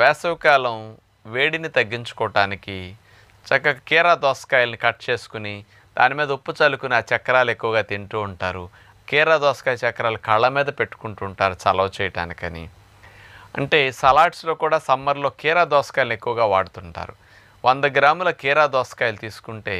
వేసవికాలం వేడిని తగ్గించుకోవటానికి చక్కగా కీరా దోసకాయల్ని కట్ చేసుకుని దాని మీద ఉప్పు చల్లుకుని ఆ చక్రాలు ఎక్కువగా తింటూ ఉంటారు కీరా దోసకాయ చక్రాలు కళ్ళ మీద పెట్టుకుంటుంటారు చలవ చేయటానికని అంటే సలాడ్స్లో కూడా సమ్మర్లో కీరా దోసకాయలు ఎక్కువగా వాడుతుంటారు వంద గ్రాముల కీరా దోసకాయలు తీసుకుంటే